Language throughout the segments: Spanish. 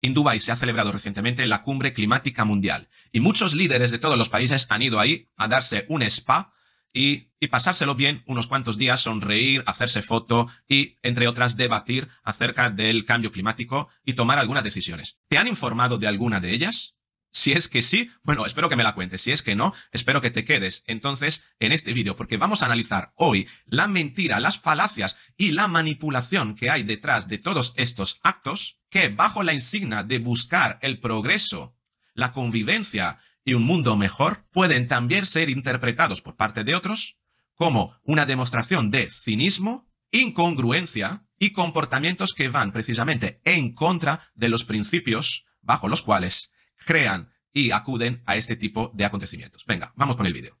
En Dubái se ha celebrado recientemente la Cumbre Climática Mundial y muchos líderes de todos los países han ido ahí a darse un spa y, pasárselo bien unos cuantos días, sonreír, hacerse foto y, entre otras, debatir acerca del cambio climático y tomar algunas decisiones. ¿Te han informado de alguna de ellas? Si es que sí, bueno, espero que me la cuentes. Si es que no, espero que te quedes entonces en este vídeo, porque vamos a analizar hoy la mentira, las falacias y la manipulación que hay detrás de todos estos actos que bajo la insignia de buscar el progreso, la convivencia y un mundo mejor, pueden también ser interpretados por parte de otros como una demostración de cinismo, incongruencia y comportamientos que van precisamente en contra de los principios bajo los cuales crean y acuden a este tipo de acontecimientos. Venga, vamos con el vídeo.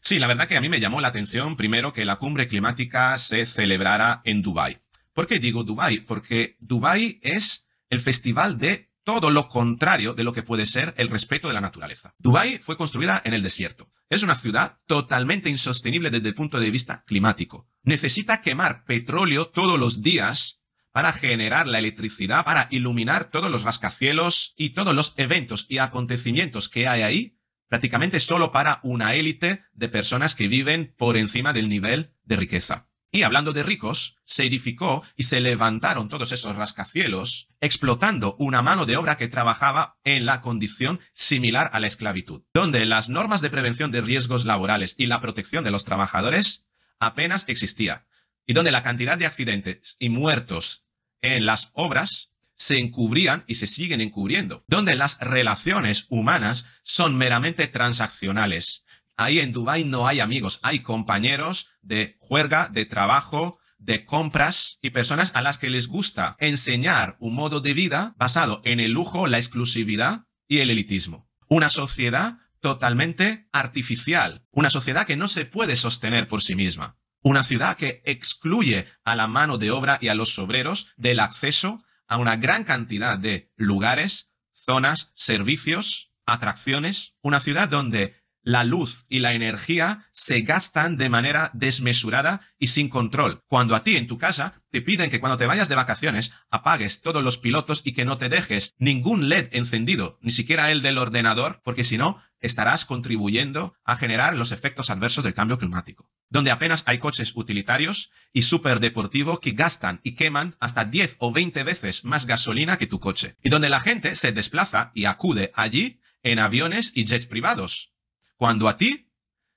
Sí, la verdad que a mí me llamó la atención primero que la cumbre climática se celebrara en Dubái. ¿Por qué digo Dubái? Porque Dubái es el festival de todo lo contrario de lo que puede ser el respeto de la naturaleza. Dubái fue construida en el desierto. Es una ciudad totalmente insostenible desde el punto de vista climático. Necesita quemar petróleo todos los días para generar la electricidad, para iluminar todos los rascacielos y todos los eventos y acontecimientos que hay ahí, prácticamente solo para una élite de personas que viven por encima del nivel de riqueza. Y hablando de ricos, se edificó y se levantaron todos esos rascacielos, explotando una mano de obra que trabajaba en la condición similar a la esclavitud, donde las normas de prevención de riesgos laborales y la protección de los trabajadores apenas existía, y donde la cantidad de accidentes y muertos en las obras se encubrían y se siguen encubriendo, donde las relaciones humanas son meramente transaccionales, Ahí en Dubái no hay amigos, hay compañeros de juerga, de trabajo, de compras y personas a las que les gusta enseñar un modo de vida basado en el lujo, la exclusividad y el elitismo. Una sociedad totalmente artificial, una sociedad que no se puede sostener por sí misma, una ciudad que excluye a la mano de obra y a los obreros del acceso a una gran cantidad de lugares, zonas, servicios, atracciones, una ciudad donde la luz y la energía se gastan de manera desmesurada y sin control. Cuando a ti en tu casa te piden que cuando te vayas de vacaciones apagues todos los pilotos y que no te dejes ningún LED encendido, ni siquiera el del ordenador, porque si no, estarás contribuyendo a generar los efectos adversos del cambio climático. Donde apenas hay coches utilitarios y superdeportivos que gastan y queman hasta 10 o 20 veces más gasolina que tu coche. Y donde la gente se desplaza y acude allí en aviones y jets privados cuando a ti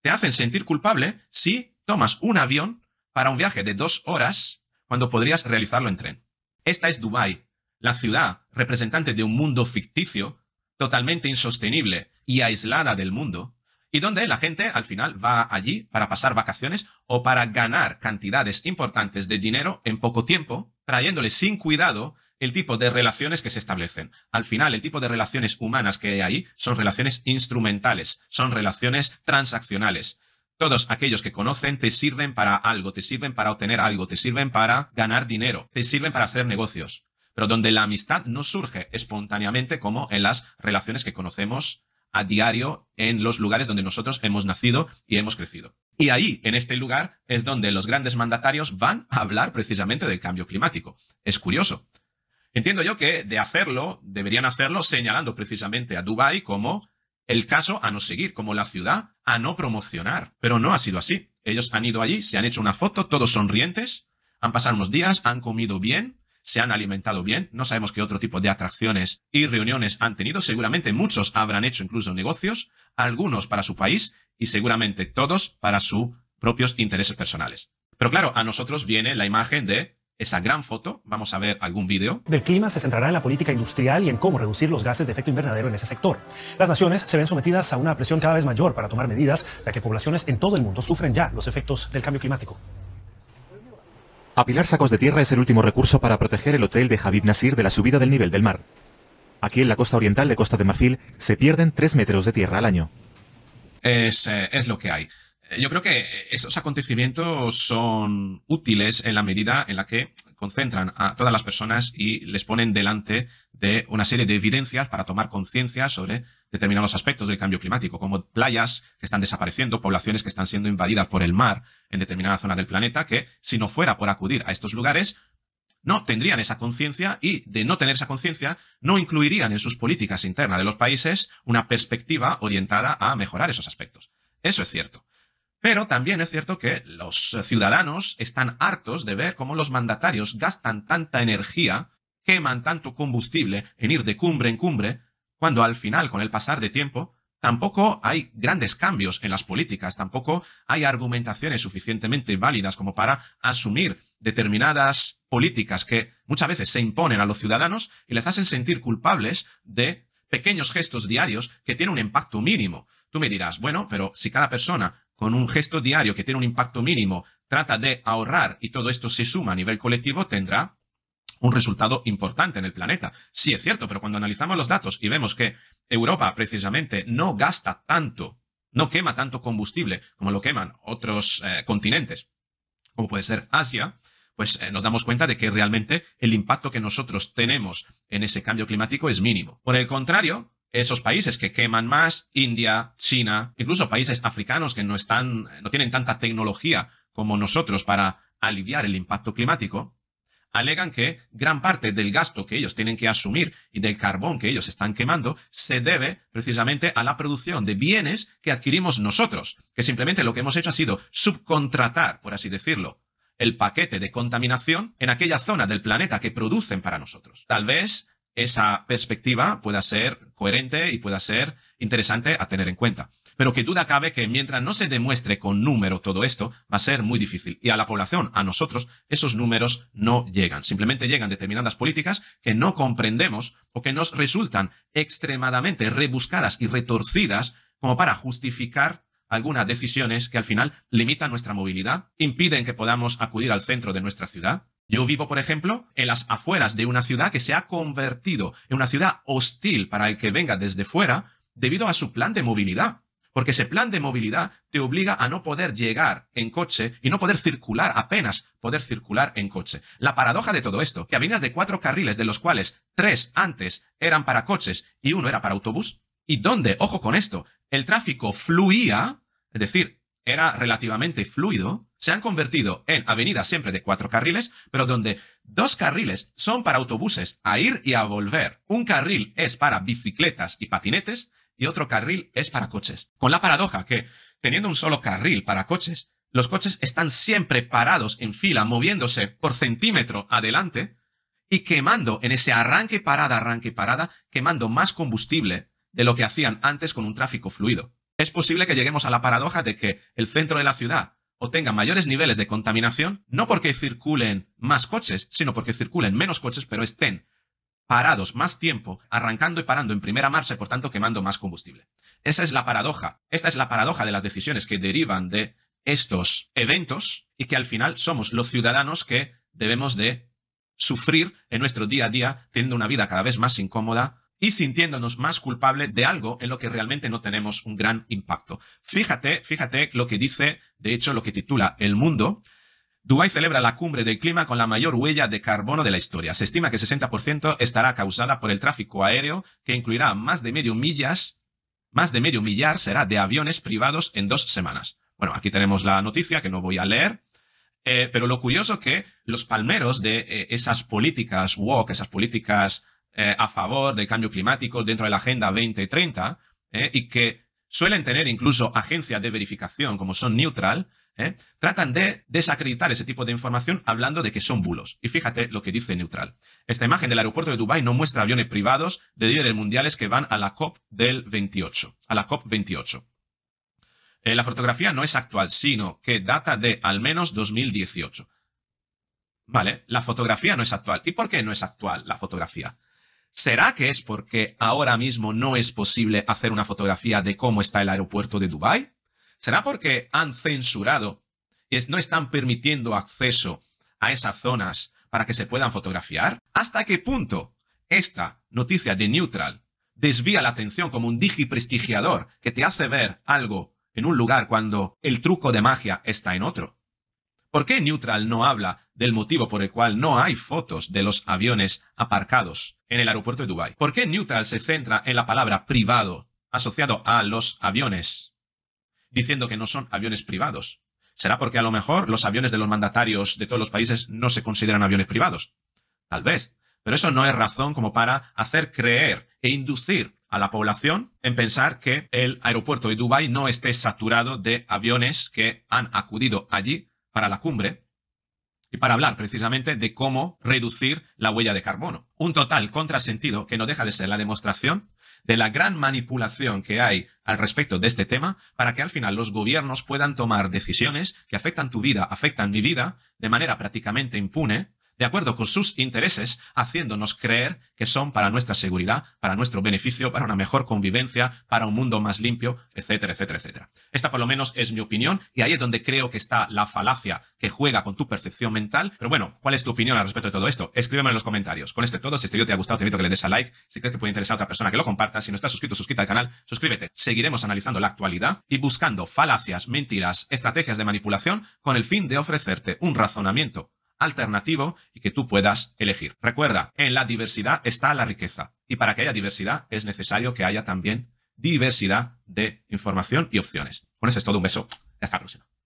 te hacen sentir culpable si tomas un avión para un viaje de dos horas cuando podrías realizarlo en tren. Esta es Dubái, la ciudad representante de un mundo ficticio totalmente insostenible y aislada del mundo, y donde la gente al final va allí para pasar vacaciones o para ganar cantidades importantes de dinero en poco tiempo, trayéndole sin cuidado el tipo de relaciones que se establecen. Al final, el tipo de relaciones humanas que hay ahí son relaciones instrumentales, son relaciones transaccionales. Todos aquellos que conocen te sirven para algo, te sirven para obtener algo, te sirven para ganar dinero, te sirven para hacer negocios, pero donde la amistad no surge espontáneamente como en las relaciones que conocemos a diario en los lugares donde nosotros hemos nacido y hemos crecido. Y ahí, en este lugar, es donde los grandes mandatarios van a hablar precisamente del cambio climático. Es curioso, Entiendo yo que de hacerlo, deberían hacerlo señalando precisamente a Dubái como el caso a no seguir, como la ciudad a no promocionar. Pero no ha sido así. Ellos han ido allí, se han hecho una foto, todos sonrientes, han pasado unos días, han comido bien, se han alimentado bien, no sabemos qué otro tipo de atracciones y reuniones han tenido, seguramente muchos habrán hecho incluso negocios, algunos para su país y seguramente todos para sus propios intereses personales. Pero claro, a nosotros viene la imagen de esa gran foto. Vamos a ver algún vídeo. Del clima se centrará en la política industrial y en cómo reducir los gases de efecto invernadero en ese sector. Las naciones se ven sometidas a una presión cada vez mayor para tomar medidas, ya que poblaciones en todo el mundo sufren ya los efectos del cambio climático. Apilar sacos de tierra es el último recurso para proteger el hotel de Javid Nasir de la subida del nivel del mar. Aquí en la costa oriental de Costa de Marfil se pierden 3 metros de tierra al año. Es, eh, es lo que hay. Eh, yo creo que eh, esos acontecimientos son útiles en la medida en la que concentran a todas las personas y les ponen delante de una serie de evidencias para tomar conciencia sobre determinados aspectos del cambio climático, como playas que están desapareciendo, poblaciones que están siendo invadidas por el mar en determinada zona del planeta, que si no fuera por acudir a estos lugares, no tendrían esa conciencia y de no tener esa conciencia no incluirían en sus políticas internas de los países una perspectiva orientada a mejorar esos aspectos. Eso es cierto. Pero también es cierto que los ciudadanos están hartos de ver cómo los mandatarios gastan tanta energía, queman tanto combustible en ir de cumbre en cumbre, cuando al final, con el pasar de tiempo, tampoco hay grandes cambios en las políticas, tampoco hay argumentaciones suficientemente válidas como para asumir determinadas políticas que muchas veces se imponen a los ciudadanos y les hacen sentir culpables de pequeños gestos diarios que tienen un impacto mínimo. Tú me dirás, bueno, pero si cada persona con un gesto diario que tiene un impacto mínimo, trata de ahorrar y todo esto se suma a nivel colectivo, tendrá un resultado importante en el planeta. Sí, es cierto, pero cuando analizamos los datos y vemos que Europa precisamente no gasta tanto, no quema tanto combustible como lo queman otros eh, continentes, como puede ser Asia, pues eh, nos damos cuenta de que realmente el impacto que nosotros tenemos en ese cambio climático es mínimo. Por el contrario, esos países que queman más, India, China, incluso países africanos que no están, no tienen tanta tecnología como nosotros para aliviar el impacto climático, alegan que gran parte del gasto que ellos tienen que asumir y del carbón que ellos están quemando se debe precisamente a la producción de bienes que adquirimos nosotros, que simplemente lo que hemos hecho ha sido subcontratar, por así decirlo, el paquete de contaminación en aquella zona del planeta que producen para nosotros. Tal vez esa perspectiva pueda ser coherente y pueda ser interesante a tener en cuenta. Pero que duda cabe que mientras no se demuestre con número todo esto, va a ser muy difícil. Y a la población, a nosotros, esos números no llegan. Simplemente llegan determinadas políticas que no comprendemos o que nos resultan extremadamente rebuscadas y retorcidas como para justificar algunas decisiones que al final limitan nuestra movilidad, impiden que podamos acudir al centro de nuestra ciudad, yo vivo, por ejemplo, en las afueras de una ciudad que se ha convertido en una ciudad hostil para el que venga desde fuera debido a su plan de movilidad. Porque ese plan de movilidad te obliga a no poder llegar en coche y no poder circular, apenas poder circular en coche. La paradoja de todo esto, que avenidas de cuatro carriles, de los cuales tres antes eran para coches y uno era para autobús, y donde, ojo con esto, el tráfico fluía, es decir, era relativamente fluido, se han convertido en avenidas siempre de cuatro carriles, pero donde dos carriles son para autobuses a ir y a volver, un carril es para bicicletas y patinetes y otro carril es para coches. Con la paradoja que, teniendo un solo carril para coches, los coches están siempre parados en fila, moviéndose por centímetro adelante y quemando en ese arranque parada, arranque parada, quemando más combustible de lo que hacían antes con un tráfico fluido. Es posible que lleguemos a la paradoja de que el centro de la ciudad o tenga mayores niveles de contaminación, no porque circulen más coches, sino porque circulen menos coches, pero estén parados más tiempo, arrancando y parando en primera marcha y por tanto quemando más combustible. Esa es la paradoja. Esta es la paradoja de las decisiones que derivan de estos eventos y que al final somos los ciudadanos que debemos de sufrir en nuestro día a día, teniendo una vida cada vez más incómoda, y sintiéndonos más culpables de algo en lo que realmente no tenemos un gran impacto. Fíjate, fíjate lo que dice, de hecho, lo que titula El Mundo. Dubái celebra la cumbre del clima con la mayor huella de carbono de la historia. Se estima que 60% estará causada por el tráfico aéreo, que incluirá más de medio millas, más de medio millar será de aviones privados en dos semanas. Bueno, aquí tenemos la noticia que no voy a leer, eh, pero lo curioso que los palmeros de eh, esas políticas woke, esas políticas eh, a favor del cambio climático dentro de la Agenda 2030 eh, y que suelen tener incluso agencias de verificación como son Neutral, eh, tratan de desacreditar ese tipo de información hablando de que son bulos. Y fíjate lo que dice Neutral. Esta imagen del aeropuerto de Dubái no muestra aviones privados de líderes mundiales que van a la COP del 28, a la COP 28. la fotografía no es actual, sino que data de al menos 2018. Vale, la fotografía no es actual. ¿Y por qué no es actual la fotografía? ¿Será que es porque ahora mismo no es posible hacer una fotografía de cómo está el aeropuerto de Dubái? ¿Será porque han censurado y no están permitiendo acceso a esas zonas para que se puedan fotografiar? ¿Hasta qué punto esta noticia de Neutral desvía la atención como un digiprestigiador que te hace ver algo en un lugar cuando el truco de magia está en otro? ¿Por qué Neutral no habla del motivo por el cual no hay fotos de los aviones aparcados en el aeropuerto de Dubái? ¿Por qué Neutral se centra en la palabra privado asociado a los aviones, diciendo que no son aviones privados? ¿Será porque a lo mejor los aviones de los mandatarios de todos los países no se consideran aviones privados? Tal vez. Pero eso no es razón como para hacer creer e inducir a la población en pensar que el aeropuerto de Dubái no esté saturado de aviones que han acudido allí para la cumbre y para hablar precisamente de cómo reducir la huella de carbono. Un total contrasentido que no deja de ser la demostración de la gran manipulación que hay al respecto de este tema para que al final los gobiernos puedan tomar decisiones que afectan tu vida, afectan mi vida, de manera prácticamente impune, de acuerdo con sus intereses, haciéndonos creer que son para nuestra seguridad, para nuestro beneficio, para una mejor convivencia, para un mundo más limpio, etcétera, etcétera, etcétera. Esta por lo menos es mi opinión y ahí es donde creo que está la falacia que juega con tu percepción mental. Pero bueno, ¿cuál es tu opinión al respecto de todo esto? Escríbeme en los comentarios. Con este todo, si este video te ha gustado, te invito a que le des a like. Si crees que puede interesar a otra persona, que lo comparta, Si no estás suscrito, suscríbete al canal, suscríbete. Seguiremos analizando la actualidad y buscando falacias, mentiras, estrategias de manipulación con el fin de ofrecerte un razonamiento alternativo y que tú puedas elegir. Recuerda, en la diversidad está la riqueza y para que haya diversidad es necesario que haya también diversidad de información y opciones. Con eso es todo, un beso. Hasta la próxima.